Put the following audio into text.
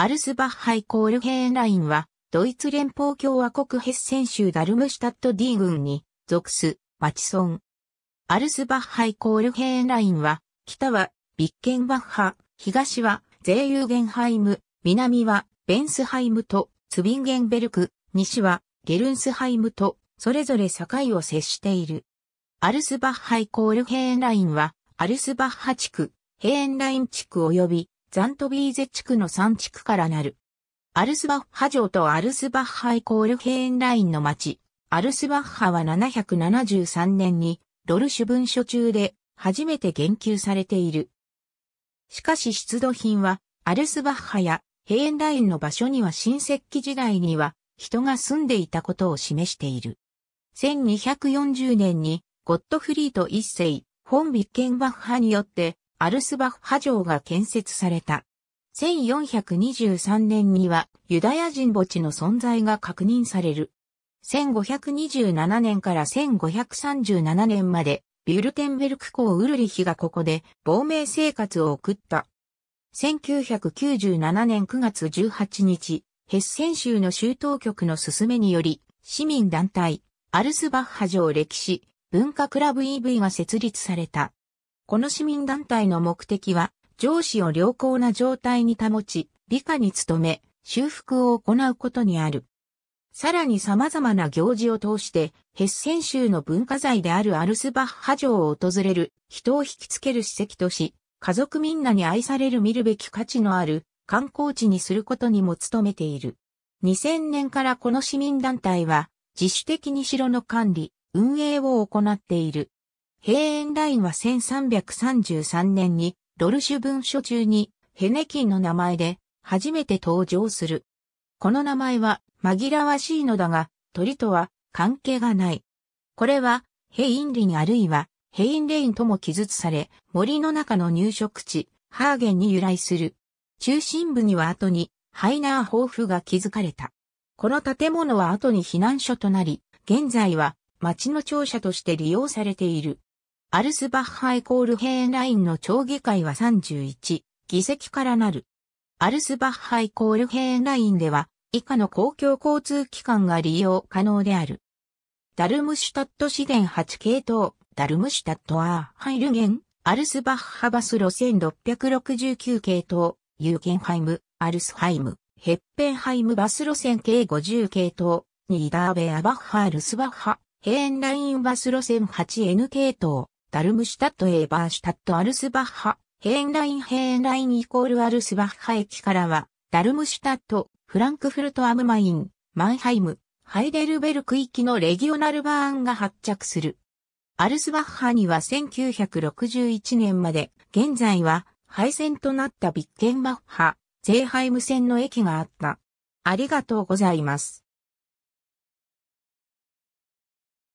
アルスバッハイコールヘーンラインは、ドイツ連邦共和国ヘッセン州ダルムシュタット D 郡に属す町村。アルスバッハイコールヘーンラインは、北はビッケンバッハ、東はゼーユーゲンハイム、南はベンスハイムとツビンゲンベルク、西はゲルンスハイムとそれぞれ境を接している。アルスバッハイコールヘーンラインは、アルスバッハ地区、ヘーンライン地区及びザントビーゼ地区の3地区からなる。アルスバッハ城とアルスバッハイコールヘーンラインの町、アルスバッハは773年にロルシュ文書中で初めて言及されている。しかし出土品はアルスバッハやヘーンラインの場所には新石器時代には人が住んでいたことを示している。1240年にゴットフリート一世、本ビッケンバッハによってアルスバッハ城が建設された。1423年にはユダヤ人墓地の存在が確認される。1527年から1537年までビュルテンベルク公ウルリヒがここで亡命生活を送った。1997年9月18日、ヘッセン州の州当局の勧めにより、市民団体、アルスバッハ城歴史、文化クラブ EV が設立された。この市民団体の目的は、上司を良好な状態に保ち、理科に努め、修復を行うことにある。さらに様々な行事を通して、ヘッセン州の文化財であるアルスバッハ城を訪れる人を引きつける史跡とし、家族みんなに愛される見るべき価値のある観光地にすることにも努めている。2000年からこの市民団体は自主的に城の管理、運営を行っている。平円ラインは1333年にロルシュ文書中にヘネキンの名前で初めて登場する。この名前は紛らわしいのだが鳥とは関係がない。これはヘインリンあるいはヘインレインとも記述され森の中の入植地ハーゲンに由来する。中心部には後にハイナーホーフが築かれた。この建物は後に避難所となり、現在は町の庁舎として利用されている。アルスバッハイコールヘーンラインの町議会は31議席からなる。アルスバッハイコールヘーンラインでは以下の公共交通機関が利用可能である。ダルムシュタット市電8系統、ダルムシュタットアーハイルゲン、アルスバッハバス路線669系統、ユーケンハイム、アルスハイム、ヘッペンハイムバス路線計50系統、ニーダーベアバッハアルスバッハ、ヘーンラインバス路線 8N 系統、ダルムシュタットエーバーシュタットアルスバッハ、ヘーンラインヘーンラインイコールアルスバッハ駅からは、ダルムシュタット、フランクフルトアムマイン、マンハイム、ハイデルベルク行きのレギオナルバーンが発着する。アルスバッハには1961年まで、現在は廃線となったビッケンバッハ、ゼーハイム線の駅があった。ありがとうございます。